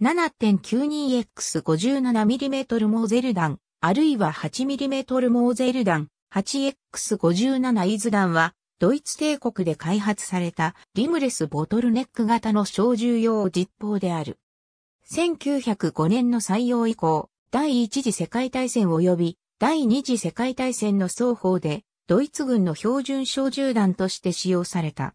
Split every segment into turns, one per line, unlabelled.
7.92X57mm モーゼル弾、あるいは 8mm モーゼル弾、8X57 イズ弾は、ドイツ帝国で開発されたリムレスボトルネック型の小銃用実砲である。1905年の採用以降、第一次世界大戦及び第二次世界大戦の双方で、ドイツ軍の標準小銃弾として使用された。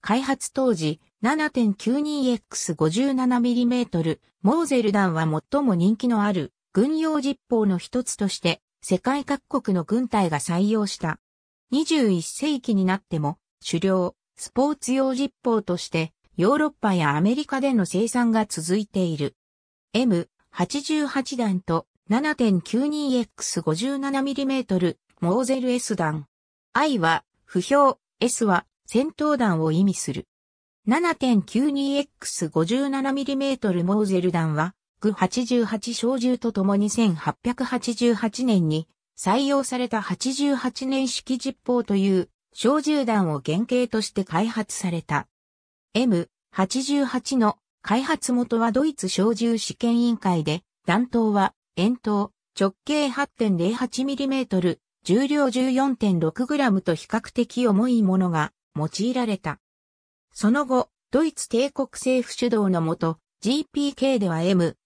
開発当時、7.92X57mm モーゼル弾は最も人気のある軍用実砲の一つとして世界各国の軍隊が採用した。21世紀になっても狩猟、スポーツ用実砲としてヨーロッパやアメリカでの生産が続いている。M88 弾と 7.92X57mm モーゼル S 弾。I は不評、S は戦闘弾を意味する。7.92X57mm モーゼル弾は、グ88小銃とともに1888年に採用された88年式実砲という小銃弾を原型として開発された。M88 の開発元はドイツ小銃試験委員会で、弾頭は円筒、直径 8.08mm、重量 14.6g と比較的重いものが用いられた。その後、ドイツ帝国政府主導のもと、GPK では M88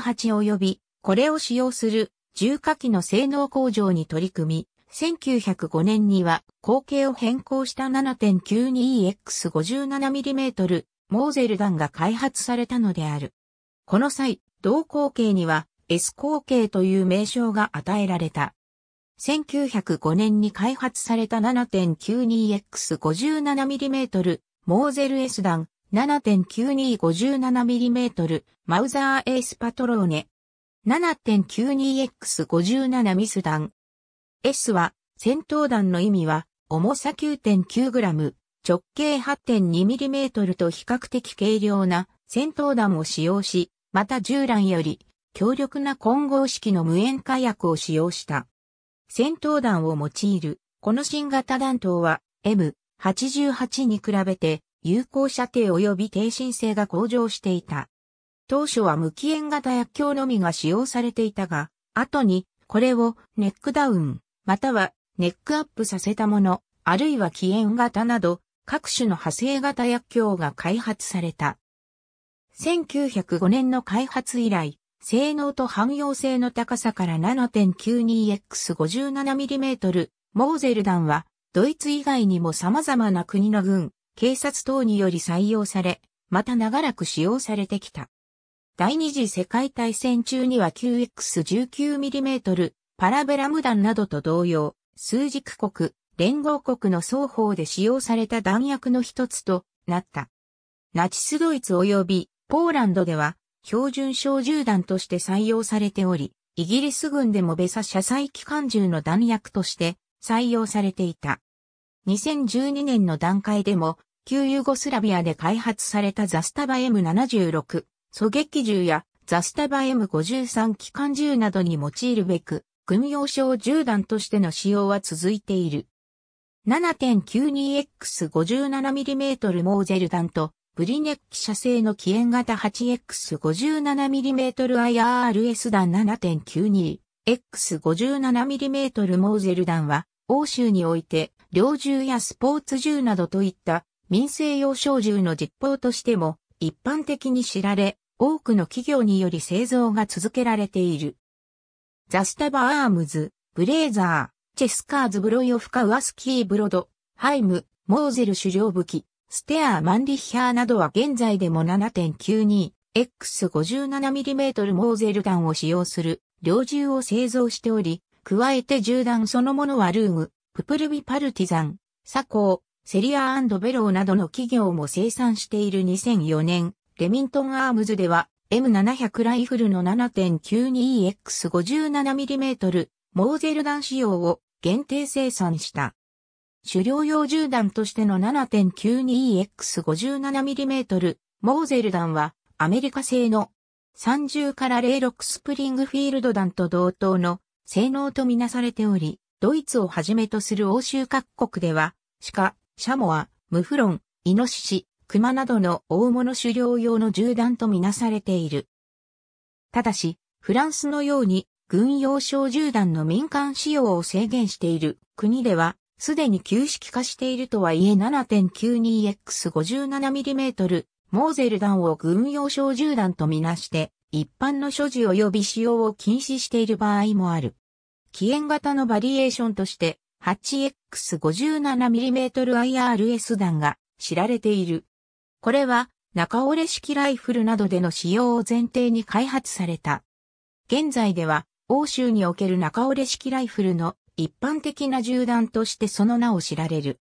及び、これを使用する重火器の性能向上に取り組み、1905年には口径を変更した 7.92EX57mm モーゼル弾が開発されたのである。この際、同口径には S 口径という名称が与えられた。1905年に開発された 7.92X57mm モーゼル S 弾 7.9257mm マウザーエースパトローネ 7.92X57 ミス弾 S は戦闘弾の意味は重さ 9.9g 直径 8.2mm と比較的軽量な戦闘弾を使用し、また従来より強力な混合式の無塩火薬を使用した。戦闘弾を用いる、この新型弾頭は、M、88に比べて有効射程及び低震性が向上していた。当初は無機炎型薬莢のみが使用されていたが、後にこれをネックダウン、またはネックアップさせたもの、あるいは機炎型など各種の派生型薬莢が開発された。1905年の開発以来、性能と汎用性の高さから 7.92X57mm モーゼル弾はドイツ以外にも様々な国の軍、警察等により採用され、また長らく使用されてきた。第二次世界大戦中には QX19mm パラベラム弾などと同様、数軸国、連合国の双方で使用された弾薬の一つとなった。ナチスドイツ及びポーランドでは標準小銃弾として採用されており、イギリス軍でもベサ車載機関銃の弾薬として採用されていた。2012年の段階でも、旧ユーゴスラビアで開発されたザスタバ M76、狙撃銃やザスタバ M53 機関銃などに用いるべく、軍用小銃弾としての使用は続いている。7.92X57mm モーゼル弾と、ブリネッキ社製の起源型 8X57mm IRS 弾7.92。X57mm モーゼル弾は、欧州において、猟銃やスポーツ銃などといった民生用小銃の実砲としても一般的に知られ、多くの企業により製造が続けられている。ザスタバアームズ、ブレーザー、チェスカーズブロイオフカウアスキーブロド、ハイム、モーゼル主要武器、ステアーマンリッヒャーなどは現在でも 7.92X57mm モーゼル弾を使用する両銃を製造しており、加えて銃弾そのものはルーム、ププルビパルティザン、サコー、セリアベローなどの企業も生産している2004年、レミントンアームズでは M700 ライフルの 7.92EX57mm モーゼル弾仕様を限定生産した。狩猟用銃弾としての 7.92EX57mm モーゼル弾はアメリカ製の30から06スプリングフィールド弾と同等の性能とみなされており、ドイツをはじめとする欧州各国では、鹿、シャモア、ムフロン、イノシシ、クマなどの大物狩猟用の銃弾とみなされている。ただし、フランスのように軍用小銃弾の民間使用を制限している国では、すでに旧式化しているとはいえ 7.92X57mm モーゼル弾を軍用小銃弾とみなして、一般の所持及び使用を禁止している場合もある。起源型のバリエーションとして、8X57mmIRS 弾が知られている。これは、中折れ式ライフルなどでの使用を前提に開発された。現在では、欧州における中折れ式ライフルの一般的な銃弾としてその名を知られる。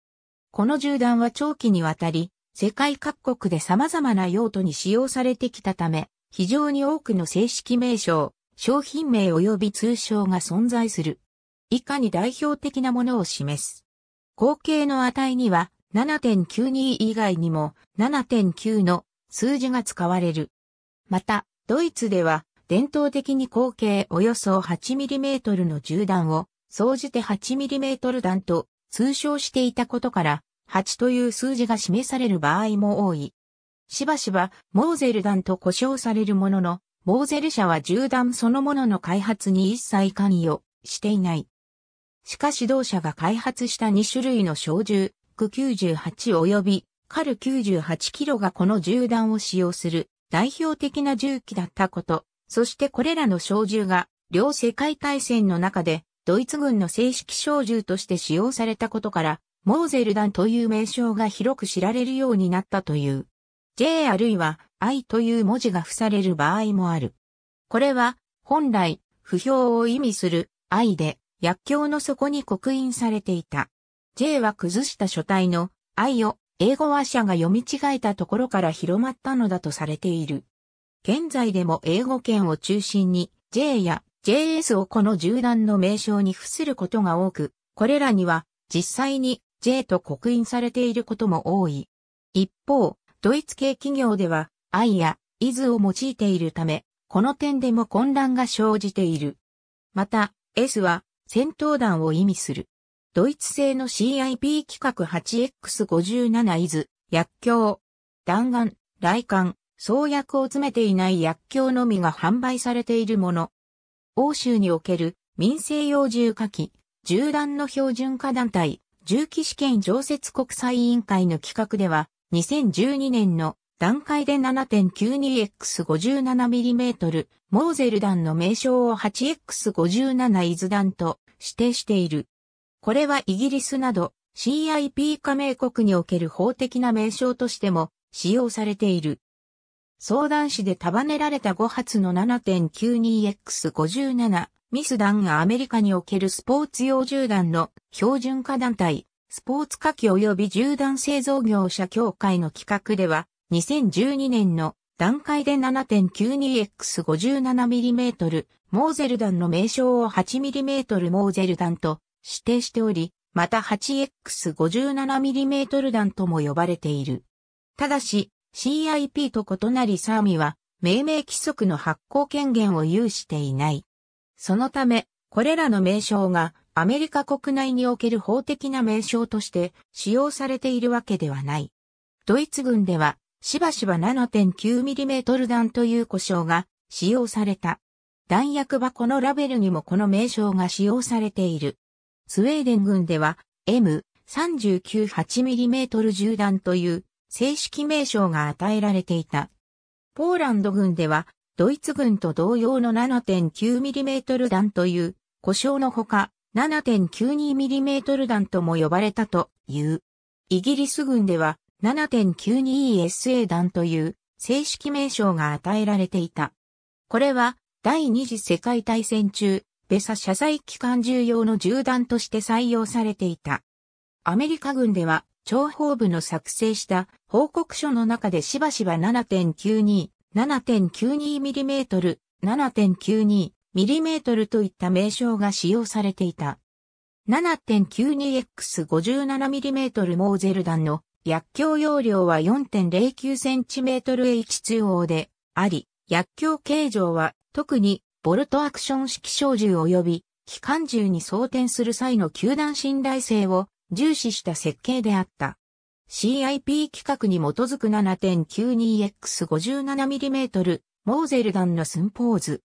この銃弾は長期にわたり、世界各国で様々な用途に使用されてきたため、非常に多くの正式名称、商品名及び通称が存在する。以下に代表的なものを示す。後径の値には7.92以外にも7.9の数字が使われる。また、ドイツでは伝統的に口径およそ 8mm の銃弾を総じて 8mm 弾と通称していたことから8という数字が示される場合も多い。しばしば、モーゼル弾と呼称されるものの、モーゼル社は銃弾そのものの開発に一切関与していない。しかし同社が開発した2種類の小銃、ク98及びカル98キロがこの銃弾を使用する代表的な銃器だったこと、そしてこれらの小銃が両世界大戦の中でドイツ軍の正式小銃として使用されたことから、モーゼル団という名称が広く知られるようになったという。J あるいは I という文字が付される場合もある。これは本来不評を意味する I で薬莢の底に刻印されていた。J は崩した書体の I を英語話者が読み違えたところから広まったのだとされている。現在でも英語圏を中心に J や JS をこの銃弾の名称に付することが多く、これらには実際に J と刻印されていることも多い。一方、ドイツ系企業では、I や is を用いているため、この点でも混乱が生じている。また、S は戦闘団を意味する。ドイツ製の CIP 規格 8X57 イズ。薬莢、弾丸、雷管、創薬を詰めていない薬莢のみが販売されているもの。欧州における民生用重火器、銃弾の標準化団体、重機試験常設国際委員会の企画では、2012年の段階で 7.92X57mm モーゼル弾の名称を 8X57 イズ弾と指定している。これはイギリスなど CIP 加盟国における法的な名称としても使用されている。相談紙で束ねられた5発の 7.92X57 ミスダンがアメリカにおけるスポーツ用銃弾の標準化団体、スポーツ火器及び銃弾製造業者協会の企画では、2012年の段階で 7.92X57mm モーゼル弾の名称を 8mm モーゼル弾と指定しており、また 8X57mm 弾とも呼ばれている。ただし、CIP と異なりサーミは命名規則の発行権限を有していない。そのため、これらの名称がアメリカ国内における法的な名称として使用されているわけではない。ドイツ軍では、しばしば 7.9mm 弾という呼称が使用された。弾薬箱のラベルにもこの名称が使用されている。スウェーデン軍では M39-8mm 銃弾という正式名称が与えられていた。ポーランド軍ではドイツ軍と同様の 7.9mm 弾という、故障のほか 7.92mm 弾とも呼ばれたという。イギリス軍では 7.92ESA 弾という正式名称が与えられていた。これは第二次世界大戦中、ベサ謝罪機関重要の銃弾として採用されていた。アメリカ軍では、諜報部の作成した報告書の中でしばしば7.92 7.92mm、7.92mm といった名称が使用されていた。7.92x57mm モーゼル弾の薬莢容量は 4.09cm h 中央であり、薬莢形状は特にボルトアクション式小銃及び機関銃に装填する際の球弾信頼性を重視した設計であった。CIP 規格に基づく 7.92x57mm モーゼルダンの寸法図。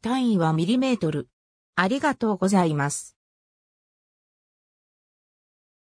単位はミリメートル。ありがとうございます。